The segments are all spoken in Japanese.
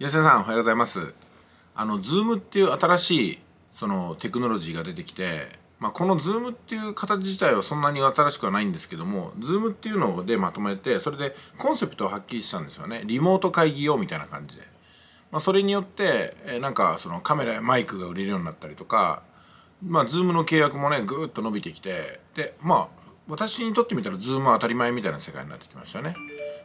吉田さんおはようございますあの Zoom っていう新しいそのテクノロジーが出てきて、まあ、この Zoom っていう形自体はそんなに新しくはないんですけども Zoom っていうのでまとめてそれでコンセプトをはっきりしたんですよねリモート会議用みたいな感じで、まあ、それによってえなんかそのカメラやマイクが売れるようになったりとかまあ Zoom の契約もねぐーっと伸びてきてでまあ私にとってみたら Zoom は当たり前みたいな世界になってきましたね。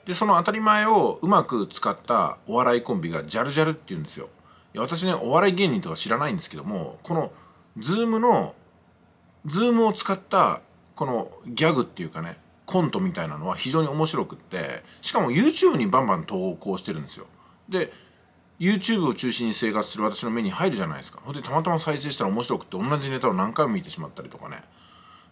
でその当たり前をうまく使ったお笑いコンビがジャルジャルっていうんですよいや私ねお笑い芸人とか知らないんですけどもこのズームのズームを使ったこのギャグっていうかねコントみたいなのは非常に面白くってしかも YouTube にバンバン投稿してるんですよで YouTube を中心に生活する私の目に入るじゃないですかほんでたまたま再生したら面白くて同じネタを何回も見てしまったりとかね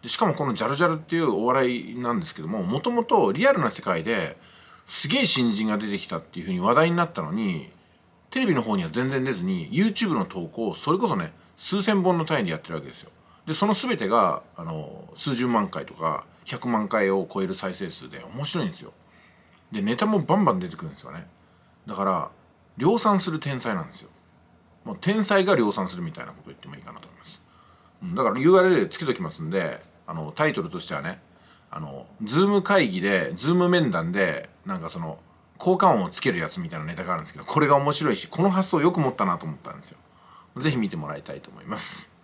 でしかもこのジャルジャルっていうお笑いなんですけどももともとリアルな世界ですげえ新人が出てきたっていうふうに話題になったのにテレビの方には全然出ずに YouTube の投稿をそれこそね数千本の単位でやってるわけですよ。でその全てがあの数十万回とか100万回を超える再生数で面白いんですよ。でネタもバンバン出てくるんですよね。だから量産する天才なんですよ。もう天才が量産するみたいなこと言ってもいいかなと思います。だから URL つけときますんであのタイトルとしてはねあのズーム会議でズーム面談でなんかその効果音をつけるやつみたいなネタがあるんですけどこれが面白いしこの発想よく持ったなと思ったんですよ。是非見てもらいたいと思います。